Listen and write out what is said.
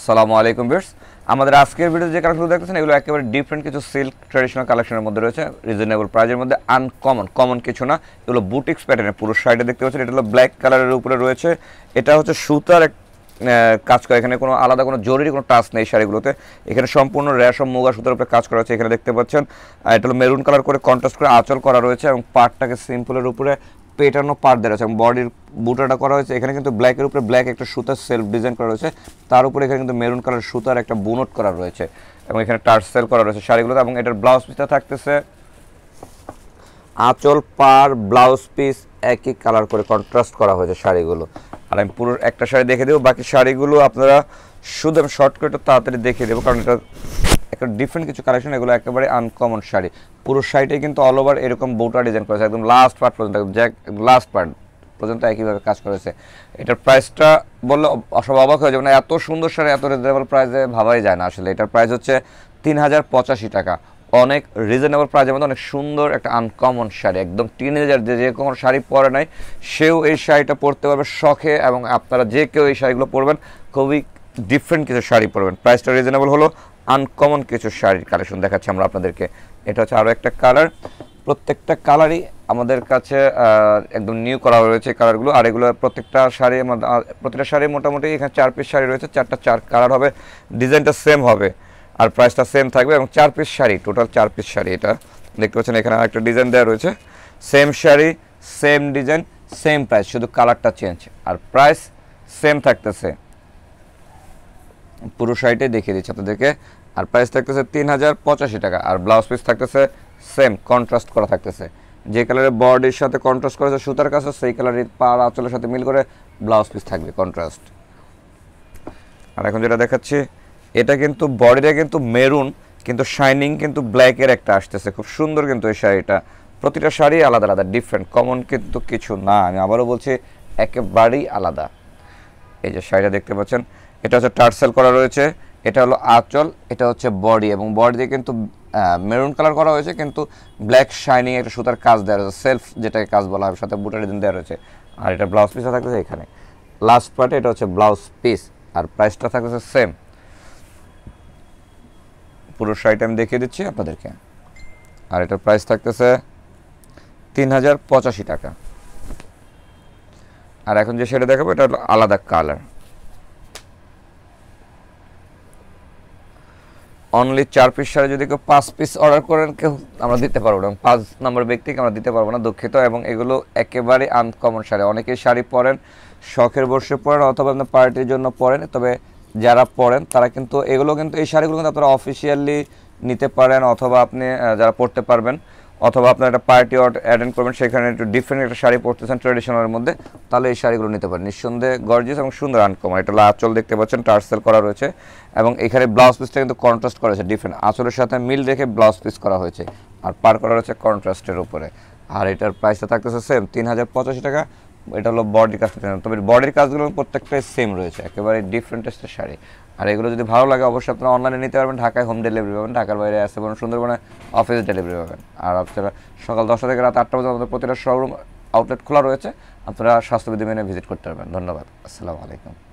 আসসালামু আলাইকুম বিয়ার্স আমাদের আজকের ভিডিও যে কালেকশনগুলো দেখতেছেন এগুলো একেবারে ডিফারেন্ট কিছু সিল্ক ট্রেডিশনাল কালেকশনের মধ্যে রয়েছে রিজনেবল প্রাইজের মধ্যে আনকমন কমন কিছু না এগুলো বুটিক্স প্যাটার্নের পুরো শাড়িটা দেখতে পাচ্ছেন এটা হলো ব্ল্যাক কালারের উপরে রয়েছে এটা হচ্ছে সুতার এক কাজ করে এখানে কোনো আলাদা কোনো জরুরি কোনো টাচ নেই শাড়িগুলোতে এখানে সম্পূর্ণ রেশম মুগা সুতার উপরে কাজ করা হয়েছে এখানে দেখতে পাচ্ছেন এটা হলো মেরুন কালার করে কন্ট্রাস্ট করে আঁচল করা রয়েছে এবং পাটটাকে সিম্পলের উপরে পেটানো পার দেওয়া আছে এবং বডির বুটাটা করা হয়েছে এখানে কিন্তু ব্ল্যাকের উপরে ব্ল্যাক একটা সুতার সেলফ ডিজাইন করা রয়েছে তার উপরে এখানে কিন্তু মেরুন কালার সুতার একটা বুনট করা রয়েছে এবং এখানে সেল করা রয়েছে শাড়িগুলোতে এবং এটার ব্লাউজ পিসটা থাকতেছে আঁচল পার ব্লাউজ পিস একই কালার করে কন্ট্রাস্ট করা হয়েছে শাড়িগুলো আর আমি পুরো একটা শাড়ি দেখে দেবো বাকি শাড়িগুলো আপনারা শুধু আমি শর্ট তাড়াতাড়ি দেখিয়ে দেবো কারণ এটা একটা ডিফারেন্ট কিছু কালেকশন এগুলো একেবারে আনকমন শাড়ি পুরো শাড়িটাই কিন্তু অল ওভার এরকম বউটা ডিজাইন করেছে একদম লাস্ট পার্ট পর্যন্ত লাস্ট পার্ট পর্যন্ত একইভাবে কাজ করেছে এটার প্রাইসটা বললে অসব অবাক হয়ে যাবে না এত সুন্দর শাড়ি এত রিজনেবল প্রাইসে ভাবাই যায় না আসলে এটার প্রাইস হচ্ছে তিন হাজার পঁচাশি টাকা অনেক রিজনেবল প্রাইসের মধ্যে অনেক সুন্দর একটা আনকমন শাড়ি একদম টিনেজার যে যে কোনো শাড়ি পরে নাই সেও এই শাড়িটা পরতে পারবে শখে এবং আপনারা যে কেউ এই শাড়িগুলো পরবেন খুবই ডিফারেন্ট কিছু শাড়ি পরবেন প্রাইসটা রিজনেবল হলো আনকমন কিছু শাড়ির কালেকশন দেখাচ্ছি আমরা আপনাদেরকে এটা হচ্ছে আরও একটা কালার প্রত্যেকটা কালারই আমাদের কাছে একদম নিউ করা রয়েছে কালারগুলো আর এগুলো প্রত্যেকটা শাড়ি প্রত্যেকটা শাড়ি মোটামুটি এখানে চার পিস শাড়ি রয়েছে চারটা চার কালার হবে ডিজাইনটা সেম হবে আর প্রাইসটা সেম থাকবে এবং চার পিস শাড়ি টোটাল চার পিস শাড়ি এটা দেখতে পাচ্ছেন এখানে আরেকটা ডিজাইন দেওয়া রয়েছে same sari same design same price শুধু কালারটা চেঞ্জ আর প্রাইস সেম থাকতেছে পুরো শাড়িটাই দেখিয়ে দিচ্ছি আপনাদেরকে আর প্রাইস থাকতেছে তিন হাজার পঁচাশি টাকা আর ব্লাউজ পিস থাকতেছে সেম কন্ট্রাস্ট করা থাকতেছে যে কালারের বডির সাথে কন্ট্রাস্ট করেছে সুতার কাছে সেই কালারের পাড় আঁচলের সাথে মিল করে ব্লাউজ পিস থাকবে কন্ট্রাস্ট আর এখন যেটা দেখাচ্ছি এটা কিন্তু বডিটা কিন্তু মেরুন কিন্তু শাইনিং কিন্তু ব্ল্যাকের একটা আসতেছে খুব সুন্দর কিন্তু এই শাড়িটা প্রতিটা শাড়ি আলাদা আলাদা ডিফারেন্ট কমন কিন্তু কিছু না আমি আবারও বলছি একেবারেই আলাদা এই যে শাড়িটা দেখতে পাচ্ছেন এটা হচ্ছে টার্সেল করা রয়েছে এটা হলো আঁচল এটা হচ্ছে বডি এবং বডি দিয়ে কিন্তু মেরুন কালার করা হয়েছে কিন্তু ব্ল্যাক শাইনিং একটা সুতার কাজ দেওয়া রয়েছে সেলফ যেটাকে কাজ বলা হয় সাথে বুটার ডিজাইন দেওয়া রয়েছে আর এটা ব্লাউজ পিসও থাকতেছে এখানে লাস্ট পার্টে এটা হচ্ছে ব্লাউজ পিস আর প্রাইসটা থাকতেছে সেম পুরো শাড়িটা আমি দেখিয়ে দিচ্ছি আপনাদেরকে আর এটার প্রাইস থাকতেছে তিন হাজার পঁচাশি টাকা আর এখন যে শাড়ি দেখাবো এটা আলাদা কালার অনলি চার পিস সারে যদি কেউ পাঁচ পিস অর্ডার করেন কেউ আমরা দিতে পারবো না পাঁচ নম্বর ব্যক্তিকে আমরা দিতে পারবো না দুঃখিত এবং এগুলো একেবারে আনকমন সারে অনেকেই শাড়ি পরেন শখের বর্ষে পরেন অথবা আপনার পার্টির জন্য পরেন তবে যারা পরেন তারা কিন্তু এগুলো কিন্তু এই শাড়িগুলো কিন্তু আপনারা অফিসিয়ালি নিতে পারেন অথবা আপনি যারা পড়তে পারবেন অথবা আপনার একটা পার্টি অট অ্যাটেন্ড করবেন সেখানে একটু ডিফারেন্ট একটা শাড়ি পরতেছেন ট্রেডিশনালের মধ্যে তাহলে এই শাড়িগুলো নিতে পারেন নিঃসন্দেহে গর্জিয়াস এবং সুন্দর আনকমন এটা আঁচল দেখতে পাচ্ছেন টার্সেল করা রয়েছে এবং এখানে ব্লাউজ পিসটা কিন্তু কন্ট্রাস্ট করা হয়েছে ডিফারেন্ট আঁচলের সাথে মিল রেখে ব্লাউজ পিস করা হয়েছে আর পার করা রয়েছে কন্ট্রাস্টের উপরে আর এটার প্রাইসটা থাকতেছে সেম তিন হাজার পঁচাশি টাকা এটা হলো বডির কাজ তবে বডির কাজগুলো প্রত্যেকটাই সেম রয়েছে একেবারে ডিফারেন্ট টেস্টের শাড়ি আর এগুলো যদি ভালো লাগে অবশ্যই আপনারা অনলাইনে নিতে পারবেন ঢাকায় হোম ডেলিভারি পাবেন ঢাকার বাইরে আসতে পারেন সুন্দরবনে অফিস ডেলিভারি পাবেন আর আপনারা সকাল দশটা থেকে রাত আটটা পর্যন্ত আমাদের প্রতিটা শোরুম আউটলেট খোলা রয়েছে আপনারা স্বাস্থ্যবিধি মেনে ভিজিট করতে পারবেন ধন্যবাদ আসসালামু আলাইকুম